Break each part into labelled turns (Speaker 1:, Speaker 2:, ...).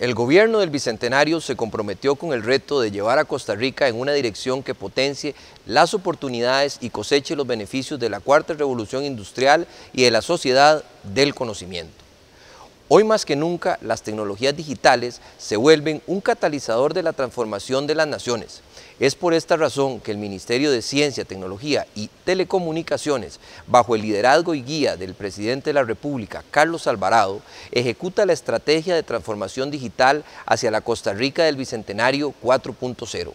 Speaker 1: El gobierno del Bicentenario se comprometió con el reto de llevar a Costa Rica en una dirección que potencie las oportunidades y coseche los beneficios de la cuarta revolución industrial y de la sociedad del conocimiento. Hoy más que nunca, las tecnologías digitales se vuelven un catalizador de la transformación de las naciones, es por esta razón que el Ministerio de Ciencia, Tecnología y Telecomunicaciones, bajo el liderazgo y guía del presidente de la República, Carlos Alvarado, ejecuta la estrategia de transformación digital hacia la Costa Rica del Bicentenario 4.0.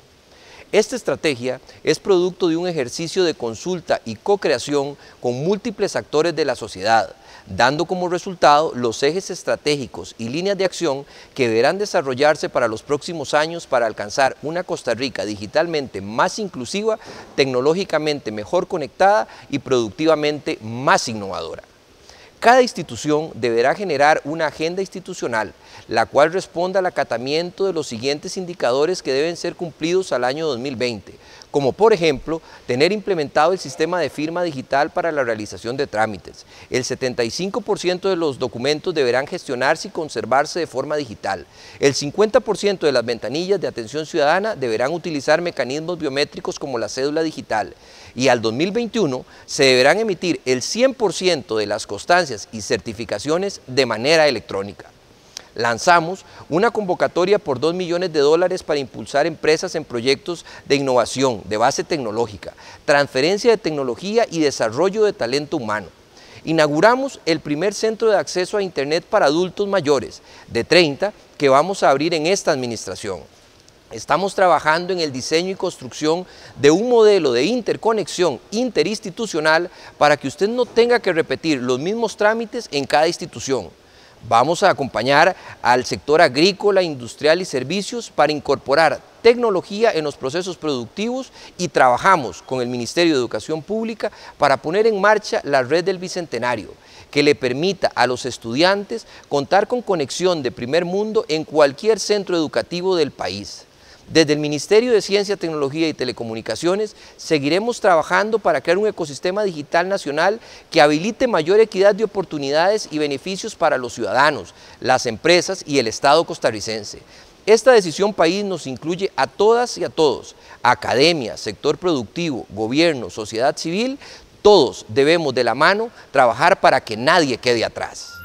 Speaker 1: Esta estrategia es producto de un ejercicio de consulta y co-creación con múltiples actores de la sociedad, dando como resultado los ejes estratégicos y líneas de acción que deberán desarrollarse para los próximos años para alcanzar una Costa Rica digitalmente más inclusiva, tecnológicamente mejor conectada y productivamente más innovadora. Cada institución deberá generar una agenda institucional, la cual responda al acatamiento de los siguientes indicadores que deben ser cumplidos al año 2020 como por ejemplo tener implementado el sistema de firma digital para la realización de trámites. El 75% de los documentos deberán gestionarse y conservarse de forma digital. El 50% de las ventanillas de atención ciudadana deberán utilizar mecanismos biométricos como la cédula digital. Y al 2021 se deberán emitir el 100% de las constancias y certificaciones de manera electrónica lanzamos una convocatoria por 2 millones de dólares para impulsar empresas en proyectos de innovación, de base tecnológica, transferencia de tecnología y desarrollo de talento humano. Inauguramos el primer centro de acceso a Internet para adultos mayores, de 30, que vamos a abrir en esta administración. Estamos trabajando en el diseño y construcción de un modelo de interconexión interinstitucional para que usted no tenga que repetir los mismos trámites en cada institución. Vamos a acompañar al sector agrícola, industrial y servicios para incorporar tecnología en los procesos productivos y trabajamos con el Ministerio de Educación Pública para poner en marcha la red del Bicentenario, que le permita a los estudiantes contar con conexión de primer mundo en cualquier centro educativo del país. Desde el Ministerio de Ciencia, Tecnología y Telecomunicaciones seguiremos trabajando para crear un ecosistema digital nacional que habilite mayor equidad de oportunidades y beneficios para los ciudadanos, las empresas y el Estado costarricense. Esta decisión país nos incluye a todas y a todos, academia, sector productivo, gobierno, sociedad civil, todos debemos de la mano trabajar para que nadie quede atrás.